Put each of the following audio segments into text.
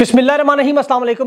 बिस्मिल्लाम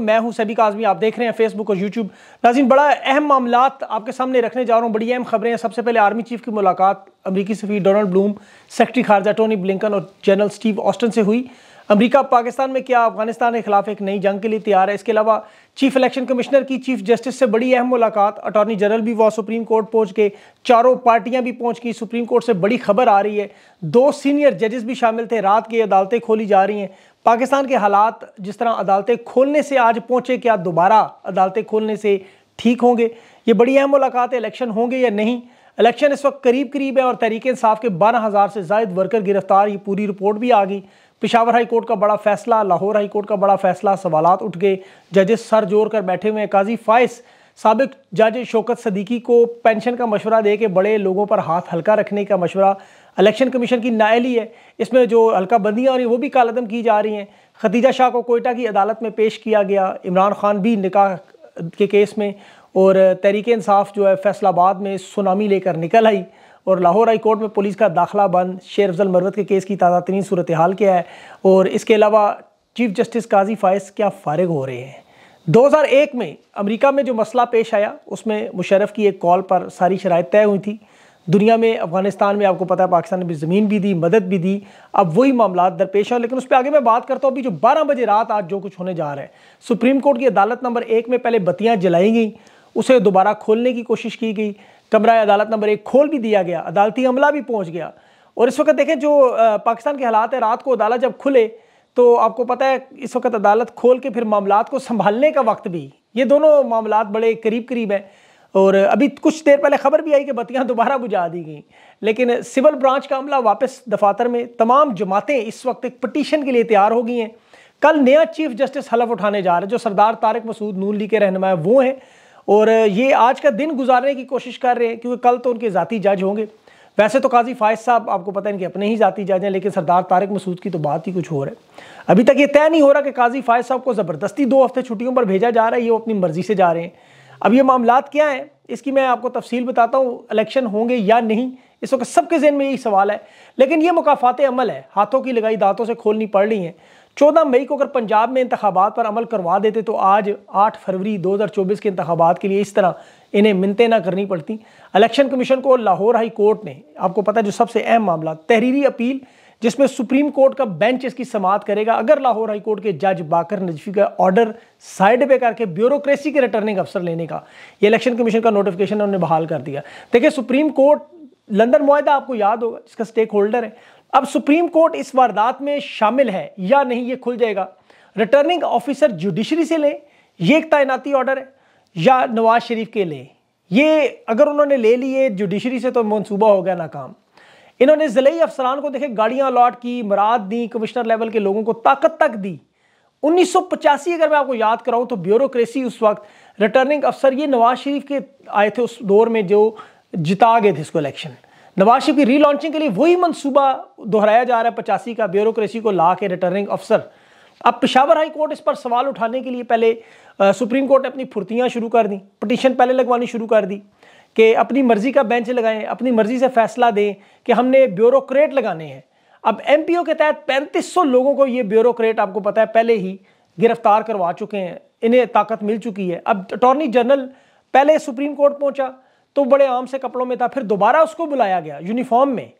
मैं हूं सभी का आजमी आप देख रहे हैं फेसबुक और यूट्यूब नाजिन बड़ा अहम मामला आपके सामने रखने जा रहा हूं बड़ी अहम खबरें हैं सबसे पहले आर्मी चीफ की मुलाकात अमरीकी सफी डोनाल्ड ब्लूम सेक्रेटरी खारजा टोनी ब्लिकन और जनरल स्टीव ऑस्टन से हुई अमरीका पाकिस्तान में क्या अफगानिस्तान के खिलाफ एक नई जंग के लिए तैयार है इसके अलावा चीफ इलेक्शन कमिश्नर की चीफ जस्टिस से बड़ी अहम मुलाकात अटॉर्नी जनरल भी वह सुप्रीम कोर्ट पहुंच के चारों पार्टियां भी पहुंच गई सुप्रीम कोर्ट से बड़ी खबर आ रही है दो सीनियर जजेस भी शामिल थे रात की अदालतें खोली जा रही हैं पाकिस्तान के हालात जिस तरह अदालतें खोलने से आज पहुंचे क्या दोबारा अदालतें खोलने से ठीक होंगे ये बड़ी अहम मुलाकात इलेक्शन होंगे या नहीं इलेक्शन इस वक्त करीब करीब है और तहरीक इंसाफ के बारह हज़ार से जायद वर्कर गिरफ्तार ये पूरी रिपोर्ट भी आ गई पिशावर हाई कोर्ट का बड़ा फैसला लाहौर हाई कोर्ट का बड़ा फैसला सवाल उठ गए जजेस सर जोर कर बैठे हुए हैं काजी फाइस सबक जज शोकत सदीकी को पेंशन का मशवरा दे के बड़े लोगों पर हाथ हल्का रखने का मशवरा इलेक्शन कमीशन की नायली है इसमें जो हल्का बंदियाँ हो रही हैं वो भी कालदम की जा रही हैं खदीजा शाह को कोयटा की अदालत में पेश किया गया इमरान खान भी निकाह के केस में और तहरीक इंसाफ जो है फैसलाबाद में सुनामी लेकर निकल आई और लाहौर हाई कोर्ट में पुलिस का दाखिला बंद शेर अफजल मरवत के केस की ताज़ा तरीन सूरत हाल क्या है और इसके अलावा चीफ जस्टिस काजी फायस क्या फारग हो रहे हैं 2001 में अमेरिका में जो मसला पेश आया उसमें मुशरफ की एक कॉल पर सारी शराय तय हुई थी दुनिया में अफगानिस्तान में आपको पता है पाकिस्तान ने भी ज़मीन भी दी मदद भी दी अब वही मामला दरपेश है लेकिन उस पर आगे मैं बात करता हूँ अभी जो बारह बजे रात आज जो कुछ होने जा रहा है सुप्रीम कोर्ट की अदालत नंबर एक में पहले बत्तियाँ जलाई गई उसे दोबारा खोलने की कोशिश की गई कमरा अदालत नंबर एक खोल भी दिया गया अदालती अमला भी पहुँच गया और इस वक्त देखें जो पाकिस्तान के हालात है रात को अदालत जब खुले तो आपको पता है इस वक्त अदालत खोल के फिर मामला को संभालने का वक्त भी ये दोनों मामला बड़े करीब करीब हैं और अभी कुछ देर पहले खबर भी आई कि बत्तियां दोबारा बुझा दी गई लेकिन सिविल ब्रांच का अमला वापस दफातर में तमाम जमातें इस वक्त एक पटिशन के लिए तैयार हो गई हैं कल नया चीफ जस्टिस हलफ उठाने जा रहे हैं जो सरदार तारक मसूद नून ली के रहनमा है वो हैं और ये आज का दिन गुजारने की कोशिश कर रहे हैं क्योंकि कल तो उनके ज़ाती जज होंगे वैसे तो काजी फायज साहब आपको पता है इनके अपने ही जाती जज हैं लेकिन सरदार तारक मसूद की तो बात ही कुछ और है अभी तक ये तय नहीं हो रहा कि काजी फायज साहब को ज़बरदस्ती दो हफ्ते छुट्टियों पर भेजा जा रहा है ये वो अपनी मर्ज़ी से जा रहे हैं अब ये मामला क्या हैं इसकी मैं आपको तफसील बताता हूँ इलेक्शन होंगे या नहीं इस वक्त सबके जहन में यही सवाल है लेकिन ये मुकाफात अमल है हाथों की लगाई दांतों से खोलनी पड़ रही हैं चौदह मई को अगर पंजाब में इंतबात पर अमल करवा देते तो आज आठ फरवरी दो हज़ार चौबीस के इंतबात के लिए इस तरह इन्हें मिनतें ना करनी पड़ती इलेक्शन कमीशन को लाहौर हाई कोर्ट ने आपको पता है जो सबसे अहम मामला तहरीरी अपील जिसमें सुप्रीम कोर्ट का बेंच इसकी समाप्त करेगा अगर लाहौर हाई कोर्ट के जज बाकर नजफी का ऑर्डर साइड पे करके ब्यूरोक्रेसी के रिटर्निंग अफसर लेने का ये इलेक्शन कमीशन का नोटिफिकेशन उन्होंने बहाल कर दिया देखिए सुप्रीम कोर्ट लंदन माहा आपको याद होगा जिसका स्टेक होल्डर है अब सुप्रीम कोर्ट इस वारदात में शामिल है या नहीं ये खुल जाएगा रिटर्निंग ऑफिसर जुडिशरी से लें ये एक तैनाती ऑर्डर है या नवाज शरीफ के लें ये अगर उन्होंने ले लिए जुडिशरी से तो मनसूबा हो गया नाकाम इन्होंने ज़िले अफसरान को देखे गाड़ियां अलॉट की मराद दी कमिश्नर लेवल के लोगों को ताकत तक दी उन्नीस अगर मैं आपको याद कराऊं तो ब्यूरोक्रेसी उस वक्त रिटर्निंग अफसर ये नवाज शरीफ के आए थे उस दौर में जो जिता गए थे इसको इलेक्शन नवाज शरीफ की रीलॉन्चिंग के लिए वही मनसूबा दोहराया जा रहा है पचासी का ब्यूरोक्रेसी को ला के रिटर्निंग अफसर अब पिशावर हाई कोर्ट इस पर सवाल उठाने के लिए पहले आ, सुप्रीम कोर्ट ने अपनी फुर्तियाँ शुरू कर दी पटिशन पहले लगवानी शुरू कर दी कि अपनी मर्ज़ी का बेंच लगाएं अपनी मर्ज़ी से फैसला दें कि हमने ब्यूरोक्रेट लगाने हैं अब एम के तहत 3500 लोगों को ये ब्यूरोक्रेट आपको पता है पहले ही गिरफ्तार करवा चुके हैं इन्हें ताकत मिल चुकी है अब अटॉर्नी जनरल पहले सुप्रीम कोर्ट पहुंचा तो बड़े आम से कपड़ों में था फिर दोबारा उसको बुलाया गया यूनिफॉर्म में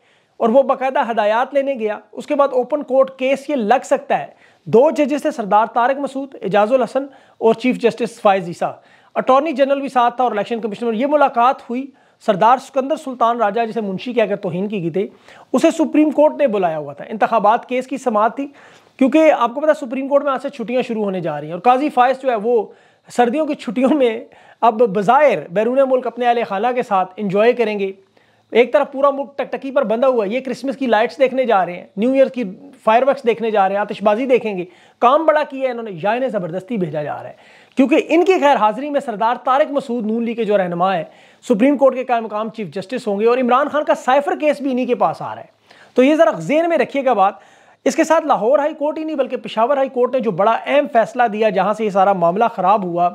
और वो बाकायदा हदायत लेने गया उसके बाद ओपन कोर्ट केस ये लग सकता है दो जजेस थे सरदार तारक मसूद एजाजुल हसन और chief justice Faez Isa attorney general भी साथ था और इलेक्शन कमिश्नर ये मुलाकात हुई सरदार सिकंदर सुल्तान राजा जिसे मुंशी कहकर तोहन की गई थी उसे सुप्रीम कोर्ट ने बुलाया हुआ था इंतबात केस की समात थी क्योंकि आपको पता सुप्रीम कोर्ट में आज से छुट्टियाँ शुरू होने जा रही हैं और काजी फायस जो है वो सर्दियों की छुट्टियों में अब बाज़ाहिर बैरून मुल्क अपने अहल खाला के साथ इंजॉय करेंगे एक तरफ पूरा मुल्क टकटकी पर बंधा हुआ है ये क्रिसमस की लाइट्स देखने जा रहे हैं न्यू ईयर की फायरवर्क्स देखने जा रहे हैं आतिशबाजी देखेंगे काम बड़ा किया है इन्होंने या इन्हें ज़बरदस्ती भेजा जा रहा है क्योंकि इनकी खैर हाजिरी में सरदार तारक मसूद नून ली के जो रहनमा है सुप्रीम कोर्ट के कायम मकाम चीफ जस्टिस होंगे और इमरान खान का साइफर केस भी इन्हीं के पास आ रहा है तो ये ज़रा जेन में रखिएगा बात इसके साथ लाहौर हाई कोर्ट ही नहीं बल्कि पिशावर हाई कोर्ट ने जो बड़ा अहम फैसला दिया जहाँ से ये सारा मामला ख़राब हुआ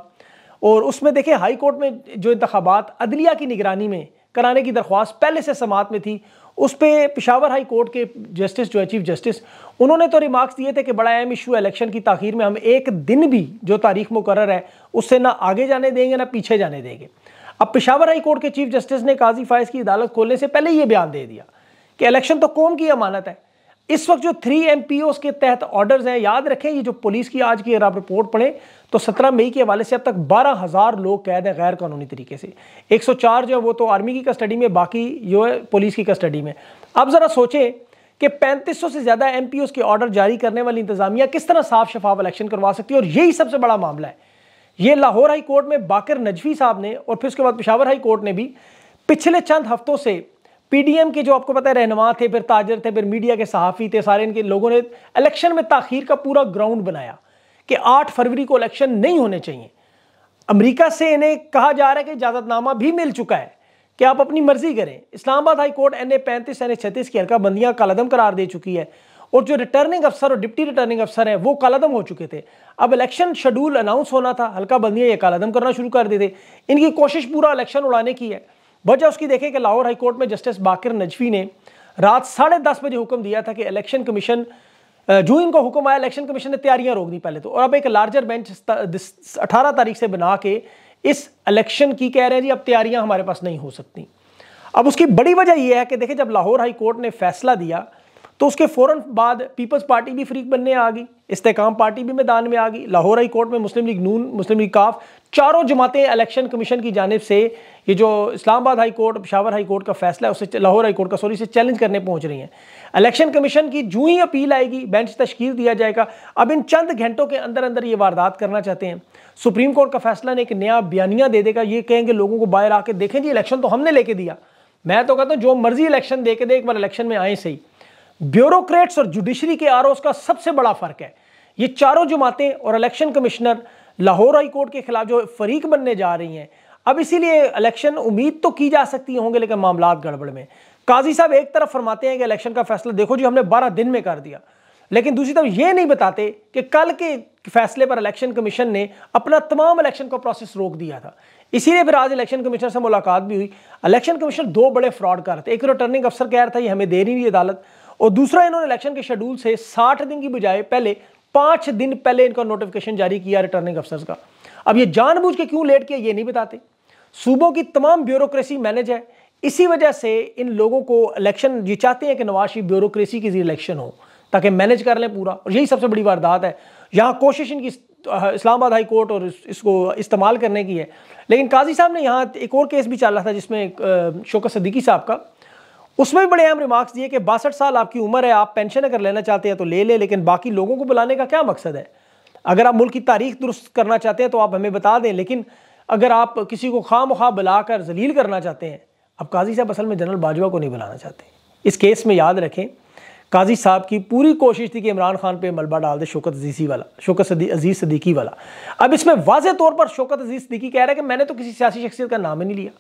और उसमें देखें हाई कोर्ट में जो इंतबात अदलिया की निगरानी में कराने की दरख्वास्त पहले से समात में थी उस पर पिशावर हाई कोर्ट के जस्टिस जो है चीफ जस्टिस उन्होंने तो रिमार्क्स दिए थे कि बड़ा अहम इशू है इलेक्शन की तखीर में हम एक दिन भी जो तारीख मुकर है उससे ना आगे जाने देंगे ना पीछे जाने देंगे अब पिशावर हाई कोर्ट के चीफ जस्टिस ने काजी फायज की अदालत खोलने से पहले ये बयान दे दिया कि इलेक्शन तो कौम की अमानत है इस वक्त जो थ्री एम के तहत ऑर्डर्स हैं याद रखें ये जो पुलिस की आज की अगर आप रिपोर्ट पढ़ें तो 17 मई के हवाले से अब तक बारह हज़ार लोग कैद हैं गैर कानूनी तरीके से 104 जो है वो तो आर्मी की कस्टडी में बाकी जो है पुलिस की कस्टडी में अब ज़रा सोचें कि 3500 से ज़्यादा एम के ऑर्डर जारी करने वाली इंतजामिया किस तरह साफ शफाफ इलेक्शन करवा सकती है और यही सबसे बड़ा मामला है ये लाहौर हाई कोर्ट में बाकर नजवी साहब ने और फिर उसके बाद पिशावर हाई कोर्ट ने भी पिछले चंद हफ्तों से पीडीएम के जो आपको पता है रहनमा थे फिर ताजर थे फिर मीडिया के सहाफ़ी थे सारे इनके लोगों ने इलेक्शन में ताखीर का पूरा ग्राउंड बनाया कि 8 फरवरी को इलेक्शन नहीं होने चाहिए अमेरिका से इन्हें कहा जा रहा है कि इजाज़तनामा भी मिल चुका है कि आप अपनी मर्जी करें Islamabad high court N A पैंतीस एन ए छत्तीस की हल्काबंदियाँ कालदम करार दे चुकी है और जो रिटर्निंग अफसर और डिप्टी रिटर्निंग अफसर हैं वो कालदम हो चुके थे अब इलेक्शन शेड्यूल अनाउंस होना था हल्का बंदियाँ ये कालदम करना शुरू कर देते इनकी कोशिश पूरा इलेक्शन उड़ाने की है वजह उसकी देखें कि लाहौर हाईकोर्ट में जस्टिस बाकिर नजवी ने रात साढ़े दस बजे हुक्म दिया था कि इलेक्शन कमीशन जो इनको हुक्म आया इलेक्शन कमीशन ने तैयारियां रोक दी पहले तो और अब एक लार्जर बेंच अठारह तारीख से बना के इस इलेक्शन की कह रहे हैं जी अब तैयारियां हमारे पास नहीं हो सकती अब उसकी बड़ी वजह यह है कि देखिए जब लाहौर हाई कोर्ट ने फैसला दिया तो उसके फ़ौरन बाद पीपल्स पार्टी भी फ्रीक बनने आ गई इस्तेकाम पार्टी भी मैदान में आ गई लाहौर हाई कोर्ट में मुस्लिम लीग नून मुस्लिम लीग काफ चारों जमातें इलेक्शन कमीशन की जानब से ये जो Islamabad high court Peshawar high court का फैसला है उसे लाहौर हाई कोर्ट का सॉरी से चैलेंज करने पहुंच रही हैं इलेक्शन कमीशन की जू ही अपील आएगी बेंच तश्कील दिया जाएगा अब इन चंद घंटों के अंदर अंदर ये वारदात करना चाहते हैं सुप्रीम कोर्ट का फैसला ने एक नया बयानिया दे देगा ये कहेंगे लोगों को बाहर आके देखें जी इलेक्शन तो हमने लेके दिया मैं तो कहता हूँ जो मर्जी इलेक्शन दे के दे एक बार इलेक्शन में आए सही ब्यूरोक्रेट्स और जुडिशरी के आर का सबसे बड़ा फ़र्क है ये चारों जमातें और election commissioner Lahore high court के खिलाफ जो फरीक बनने जा रही हैं अब इसीलिए इलेक्शन उम्मीद तो की जा सकती होंगे लेकिन मामला गड़बड़ में काजी साहब एक तरफ फरमाते हैं कि इलेक्शन का फैसला देखो जी हमने बारह दिन में कर दिया लेकिन दूसरी तरफ ये नहीं बताते कि कल के फैसले पर इलेक्शन कमीशन ने अपना तमाम इलेक्शन का प्रोसेस रोक दिया था इसीलिए फिर आज इलेक्शन कमीशन से मुलाकात भी हुई इलेक्शन कमीशन दो बड़े फ्रॉड कर रहे थे एक रिटर्निंग अफसर कह रहा था ये हमें दे रही अदालत और दूसरा इन्होंने इलेक्शन के शेड्यूल से साठ दिन की बजाय पहले पांच दिन पहले इनका नोटिफिकेशन जारी किया रिटर्निंग अफसर का अब ये जानबूझ के क्यों लेट किया ये नहीं बताते सूबों की तमाम ब्यूरोक्रेसी मैनेज है इसी वजह से इन लोगों को इलेक्शन ये चाहते हैं कि नवाज शरीफ ब्यूरोक्रेसी की इलेक्शन हो ताकि मैनेज कर लें पूरा और यही सबसे बड़ी वारदात है यहाँ कोशिश इनकी इस्लामाबाद हाई कोर्ट और इसको इस्तेमाल करने की है लेकिन काजी साहब ने यहाँ एक और केस भी चल रहा था जिसमें शोकत सदीकी साहब का उसमें भी बड़े अहम रिमार्क्स दिए कि बासठ साल आपकी उम्र है आप पेंशन अगर लेना चाहते हैं तो ले लें लेकिन बाकी लोगों को बुलाने का क्या मकसद है अगर आप मुल्क की तारीख दुरुस्त करना चाहते हैं तो आप हमें बता दें लेकिन अगर आप किसी को खाम खा बुलाकर जलील करना चाहते हैं अब काजी साहब असल में जनरल बाजवा को नहीं बुलाना चाहते इस केस में याद रखें काजी साहब की पूरी कोशिश थी कि इमरान खान पे मलबा डाल दे शोकत अजीसी वाला शोकत सदी, अजीज सदीकी वाला अब इसमें वाज तौर पर शोकत अजीज सदीकी कह रहा है कि मैंने तो किसी सियासी शख्सियत का नाम ही नहीं लिया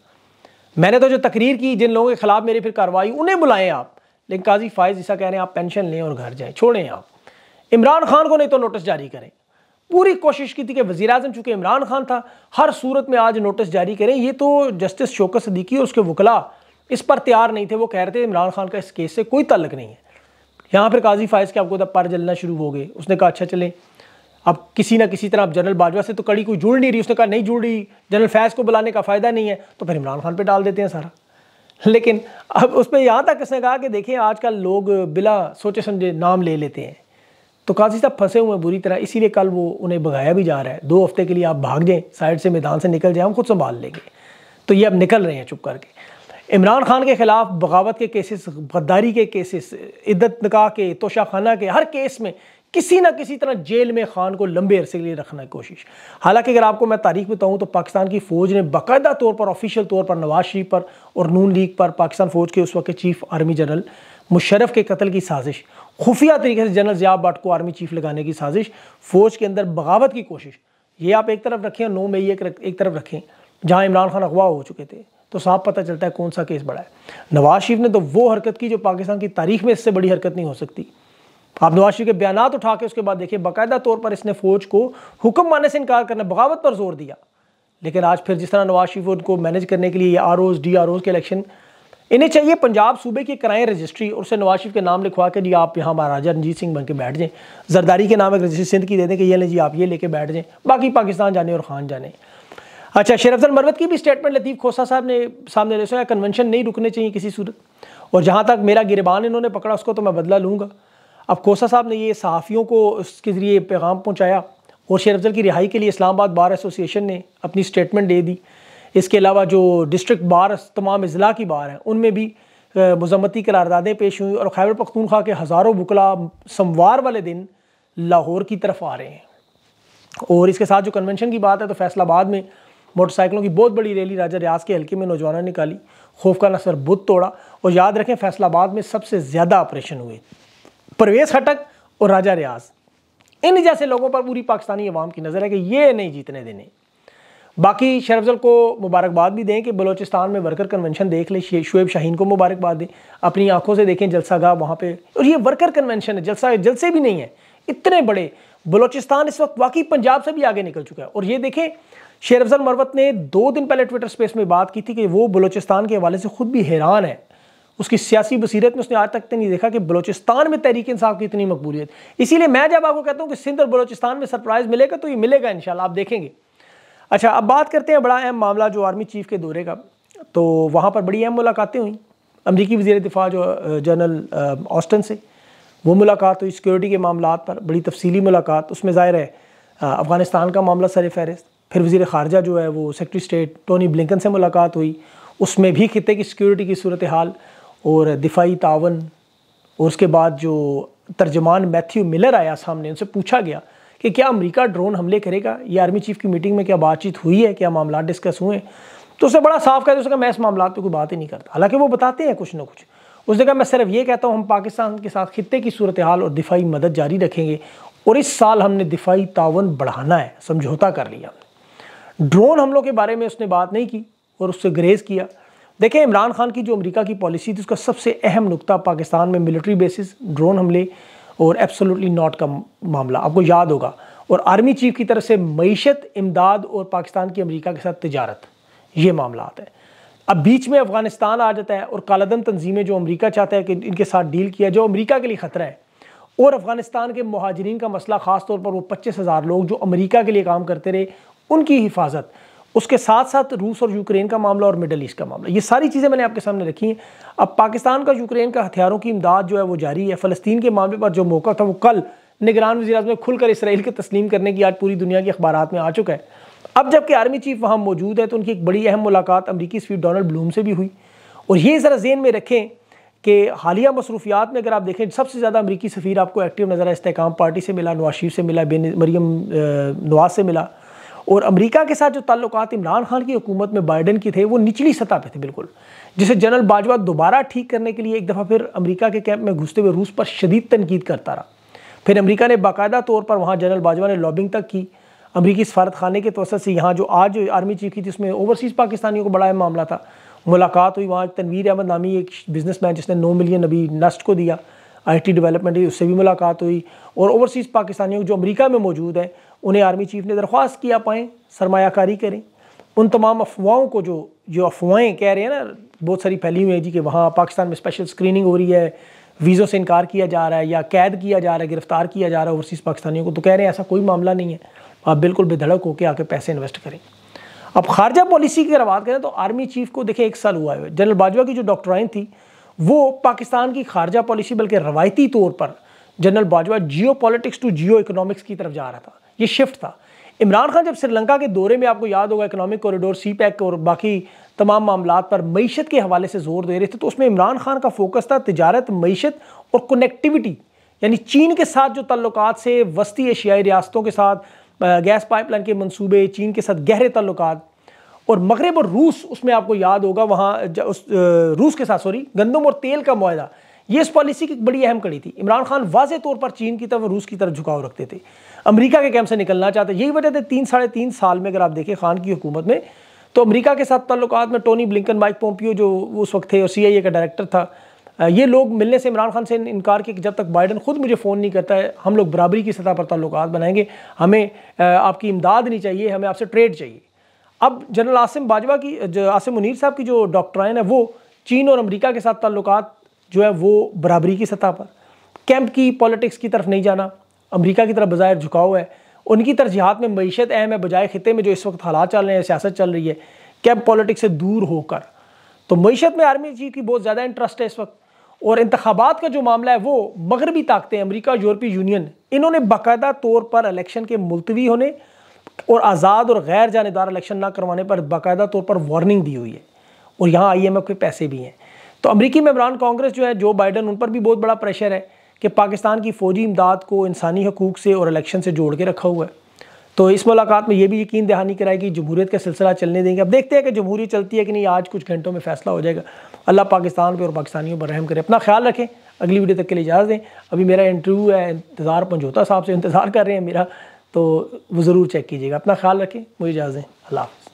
मैंने तो जो तकरीर की जिन लोगों के खिलाफ मेरी फिर कार्रवाई उन्हें बुलाएं आप लेकिन काजी फायज जिसा कह रहे हैं आप पेंशन लें और घर जाएं छोड़ें आप इमरान खान को नहीं तो नोटिस जारी करें पूरी कोशिश की थी कि वजी अजम चूँकि इमरान खान था हर सूरत में आज नोटिस जारी करें ये तो जस्टिस शोकत सदीकी और उसके वकला इस पर तैयार नहीं थे वो कह रहे थे इमरान खान का इस केस से कोई तल्लक नहीं है यहाँ फिर काजी फायज के आपको पर जलना शुरू हो गए उसने कहा अच्छा चलें अब किसी ना किसी तरह अब जनरल बाजवा से तो कड़ी कोई जुड़ नहीं रही उसने कहा नहीं जुड़ रही जनरल फैज को बुलाने का फ़ायदा नहीं है तो फिर इमरान खान पर डाल देते हैं सारा लेकिन अब उस पर यहाँ तक इसने कहा कि देखिए आजकल लोग बिला सोचे समझे नाम ले लेते हैं तो काजी साहब फंसे हुए हैं बुरी तरह इसीलिए कल वो उन्हें भगाया भी जा रहा है दो हफ्ते के लिए आप भाग जाएं साइड से मैदान से निकल जाएं हम खुद संभाल लेंगे तो ये अब निकल रहे हैं चुप करके इमरान खान के ख़िलाफ़ बगावत के केसेस गद्दारी के केसेस इद्दत निकाह के तोशाखाना के हर केस में किसी ना किसी तरह जेल में खान को लंबे अरसे के लिए रखने की कोशिश हालांकि अगर आपको मैं तारीख बताऊं तो पाकिस्तान की फ़ौज ने बाकायदा तौर पर ऑफिशियल तौर पर नवाज शरीफ पर और नून लीग पर पाकिस्तान फ़ौज के उस वक्त के चीफ आर्मी जनरल मुशरफ के कत्ल की साजिश खुफिया तरीके से जनरल ज़िया भट्ट को आर्मी चीफ लगाने की साजिश फ़ौज के अंदर बगावत की कोशिश ये आप एक तरफ रखें नौ मई एक, एक तरफ रखें जहाँ इमरान खान अगवा हो चुके थे तो साफ पता चलता है कौन सा केस बड़ा है नवाज शरीफ ने तो वो हरकत की जो पाकिस्तान की तारीख में इससे बड़ी हरकत नहीं हो सकती आप नवाज के बयान उठा के उसके बाद देखिए बाकायदा तौर पर इसने फौज को हुक्म मानने से इनकार करना बगावत पर जोर दिया लेकिन आज फिर जिस तरह नवाज शरीफ उनको मैनेज करने के लिए आर ओज डी आर ओज के इलेक्शन इन्हें चाहिए पंजाब सूबे की कराएं रजिस्ट्री और उसे नवाज के नाम लिखवा के जी आप यहाँ महाराजा रंजीत सिंह बन के बैठ जाएं जरदारी के नाम एक रजिस्ट्री सिंध की दे दें कि ये नहीं जी आप ये लेके बैठ जाएं बाकी पाकिस्तान जाने और खान जाने अच्छा शेरफल मरवत की भी स्टेटमेंट लतीफ़ खोसा साहब ने सामने रहे कन्वेंशन नहीं रुकने चाहिए किसी सूरत और जहाँ तक मेरा गिरबान इन्होंने पकड़ा उसको तो मैं बदला लूँगा अब कोसा साहब ने ये सहाफ़ियों को उसके ज़रिए पैगाम पहुँचाया और शेर अफजल की रिहाई के लिए इस्लामाबाद बार एसोसिएशन ने अपनी स्टेटमेंट दे दी इसके अलावा जो डिस्ट्रिक्ट बार तमाम अज़ला की बार हैं उनमें भी मजम्मती करारदादें पेश हुई और खैबर पख्तूनखा के हज़ारों बुकला सोमवार वाले दिन लाहौर की तरफ आ रहे हैं और इसके साथ जो कन्वेंशन की बात है तो फैसलाबाद में मोटरसाइकिलों की बहुत बड़ी रैली राजा रियाज के हल्के में नौजवानों निकाली खौफ का नसर बुत तोड़ा और याद रखें फैसलाबाद में सबसे ज़्यादा ऑपरेशन हुए परवेज खटक और राजा रियाज इन जैसे लोगों पर पूरी पाकिस्तानी अवाम की नज़र है कि ये नहीं जीतने देने बाकी शरफजल को मुबारकबाद भी दें कि बलोचिस्तान में वर्कर कन्वेंशन देख लें शुएब शाहीन को मुबारकबाद दें अपनी आंखों से देखें जलसा गाह वहाँ पर और ये वर्कर कन्वेंशन है जलसा जलसे भी नहीं है इतने बड़े बलोचिस्तान इस वक्त वाकई पंजाब से भी आगे निकल चुका है और ये देखें शेर अफजल मरवत ने दो दिन पहले ट्विटर स्पेस में बात की थी कि वो बलोचिस्तान के हवाले से खुद भी हैरान है उसकी सियासी बसीरत में उसने आज तक नहीं देखा कि बलोचिस्तान में तहरीक इंसाफ की इतनी मकबूलियत इसीलिए मैं जब आपको कहता हूँ कि सिंध और बलोचिस्तान में सरप्राइज़ मिलेगा तो ये मिलेगा इन आप देखेंगे अच्छा अब बात करते हैं बड़ा अहम मामला जो आर्मी चीफ के दौरे का तो वहाँ पर बड़ी अहम मुलाकातें हुई अमरीकी वजी दिफा जो जनरल ऑस्टन से वो मुलाकात हुई सिक्योरिटी के मामला पर बड़ी तफसीली मुलाकात उसमें ज़ाहिर है अफ़गानिस्तान का मामला सर फहरिस्त फिर वज़ी ख़ारजा जो है वो सेक्रटरी स्टेट टोनी ब्लिकन से मुलाकात हुई उसमें भी खत्े की सिक्योरिटी की सूरत हाल और दिफाई तावन और उसके बाद जो तर्जमान मैथ्यू मिलर आया सामने उनसे पूछा गया कि क्या अमेरिका ड्रोन हमले करेगा ये आर्मी चीफ की मीटिंग में क्या बातचीत हुई है क्या मामला डिस्कस हुए तो उसने बड़ा साफ कह दिया उसने कहा मैं इस मामला पर कोई बात ही नहीं करता हालांकि वो बताते हैं कुछ ना कुछ उसने कहा मैं सिर्फ ये कहता हूँ हम पाकिस्तान के साथ खत्े की सूरत हाल और दिफाई मदद जारी रखेंगे और इस साल हमने दिफाई तावन बढ़ाना है समझौता कर लिया ड्रोन हमलों के बारे में उसने बात नहीं की और उससे ग्रेज़ किया देखें इमरान खान की जो अमेरिका की पॉलिसी थी उसका सबसे अहम नुकता पाकिस्तान में मिलिट्री बेसिस ड्रोन हमले और एब्सोल्युटली नॉट का मामला आपको याद होगा और आर्मी चीफ की तरफ से मीशत इमदाद और पाकिस्तान की अमेरिका के साथ तजारत ये मामला आता है अब बीच में अफगानिस्तान आ जाता है और कालादम तंजीमें जो अमेरिका चाहता है कि इनके साथ डील किया जो अमेरिका के लिए ख़तरा है और अफगानिस्तान के महाजरीन का मसला ख़ास तौर पर वो पच्चीस हज़ार लोग जो अमेरिका के लिए काम करते रहे उनकी हिफाजत उसके साथ साथ रूस और यूक्रेन का मामला और मिडल ईस्ट का मामला ये सारी चीज़ें मैंने आपके सामने रखी हैं अब पाकिस्तान का यूक्रेन का हथियारों की इमदाद जो है वो जारी है फ़लस्तीन के मामले पर जो मौका था वो कल निगरान वजी अजम खुलकर इसराइल के तस्लीम करने की आज पूरी दुनिया के अखबार में आ चुका है अब जबकि आर्मी चीफ वहाँ मौजूद है तो उनकी एक बड़ी अहम मुलाकात अमरीकी स्वीट डोनल्ड ब्लूम से भी हुई और ये ज़रा जेन में रखें कि हालिया मसरूफियात में अगर आप देखें सबसे ज़्यादा अमरीकी सफ़ीर आपको एक्टिव नज़र आया इसकाम पार्टी से मिला नवाशीफ से मिला बेन मरीम नवाज से मिला और अमेरिका के साथ जो ताल्लुकात इमरान खान की हुकूमत में बाइडन की थे वो निचली सतह पर थे बिल्कुल जिसे जनरल बाजवा दोबारा ठीक करने के लिए एक दफ़ा फिर अमरीका के कैंप में घुसते हुए रूस पर शदीद तनकीद करता रहा फिर अमरीका ने बाकायदा तौर पर वहाँ जनरल बाजवा ने लॉबिंग तक की अमरीकी सफारत खाने के तोसत से यहाँ जो आज आर्मी चीफ की थी उसमें ओवरसीज़ पाकिस्तानियों को बड़ा मामला था मुलाकात हुई वहाँ तनवीर अहमद नामी एक बिजनेस मैन जिसने नौ मिलियन अभी नस्ट को दिया आई टी डेवलपमेंट उससे भी मुलाकात हुई और ओवरसीज़ पाकिस्तानियों जो अमरीका में मौजूद हैं उन्हें आर्मी चीफ ने दरख्वास्त किया पाएँ सरमाकारी करें उन तमाम अफवाहों को जो जो अफवाहें कह रहे हैं ना बहुत सारी फैली हुई हैं जी कि वहाँ पाकिस्तान में स्पेशल स्क्रीनिंग हो रही है वीज़ों से इनकार किया जा रहा है या कैद किया जा रहा है गिरफ़्तार किया जा रहा है ओवरसीज़ पाकिस्तानियों को तो कह रहे हैं ऐसा कोई मामला नहीं है आप बिल्कुल बेधड़क होकर आके पैसे इन्वेस्ट करें अब खारजा पॉलिसी की अगर बात करें तो आर्मी चीफ को देखें एक साल हुआ है जनरल बाजवा की जो डॉक्टराइन थी वो पाकिस्तान की खारजा पॉलिसी बल्कि रवायती तौर पर general Bajwa geopolitics to geoeconomics की तरफ जा रहा था ये शिफ्ट था इमरान खान जब श्रीलंका के दौरे में आपको याद होगा इकोनॉमिक कॉरिडोर सी पैक और बाकी तमाम मामला पर मीशत के हवाले से जोर दे रहे थे तो उसमें इमरान खान का फोकस था तजारत मीशत और कनेक्टिविटी यानी चीन के साथ जो तल्लक से वस्ती एशियाई रियासतों के साथ गैस पाइपलाइन के मंसूबे चीन के साथ गहरे तल्लक और मगरब और रूस उसमें आपको याद होगा वहाँ उस रूस के साथ सॉरी गंदम और तेल का माहा ये इस पॉलिसी की एक बड़ी अहम कड़ी थी इमरान खान वाजे तौर पर चीन की तरफ रूस की तरफ झुकाव रखते थे अमरीका के कैंप से निकलना चाहते यही वजह थे तीन साढ़े तीन साल में अगर आप देखें खान की हुकूमत में तो अमरीका के साथ तल्लु में टोनी ब्लिंकन माइक पोम्पियो जो उस वक्त थे और सी का डायरेक्टर था ये लोग मिलने से इमरान खान से इनकार किया कि जब तक बाइडन ख़ुद मुझे फ़ोन नहीं करता है हम लोग बराबरी की सतह पर तल्लु बनाएंगे हमें आपकी इमदाद नहीं चाहिए हमें आपसे ट्रेड चाहिए अब जनरल आसिम बाजवा की आसिम मुनीर साहब की जो डॉक्टर है वो चीन और अमरीका के साथ तल्लुत जो है वो बराबरी की सतह पर कैंप की पॉलिटिक्स की तरफ नहीं जाना अमेरिका की तरफ बज़ाहिर झुकाव है उनकी तरजीहत में मीशत अहम है बजाय खत्े में जो इस वक्त हालात चल रहे हैं सियासत चल रही है कैंप पॉलिटिक्स से दूर होकर तो मीशत में आर्मी चीफ की बहुत ज़्यादा इंटरेस्ट है इस वक्त और इंतबात का जो मामला है वो मगरबी ताकतें अमरीका यूरोपीय यूनियन इन्होंने बाकायदा तौर पर इलेक्शन के मुलतवी होने और आज़ाद और गैर जानेदार इलेक्शन ना करवाने पर बाकायदा तौर पर वार्निंग दी हुई है और यहाँ आई एम एफ के पैसे भी हैं तो अमरीकी मेबरान कांग्रेस जो है जो बाइडन उन पर भी बहुत बड़ा प्रेशर है कि पाकिस्तान की फ़ौजी इमदाद को इंसानी हकूक़ से और इलेक्शन से जोड़ के रखा हुआ है तो इस मुलाकात में ये भी यकीन दहानी कराई कि जमहूरीत का सिलसिला चलने देंगे अब देखते हैं कि जमहूरी चलती है कि नहीं आज कुछ घंटों में फैसला हो जाएगा अल्लाह पाकिस्तान पर और पाकिस्तानियों पर रहम करें अपना ख्याल रखें अगली वीडियो तक के लिए इजाज़ दें अभी मेरा इंटरव्यू है इंतज़ार पंजोता साहब से इंतज़ार कर रहे हैं मेरा तो वो ज़रूर चेक कीजिएगा अपना ख्याल रखें मुझे इजाज़ दें अल्लाह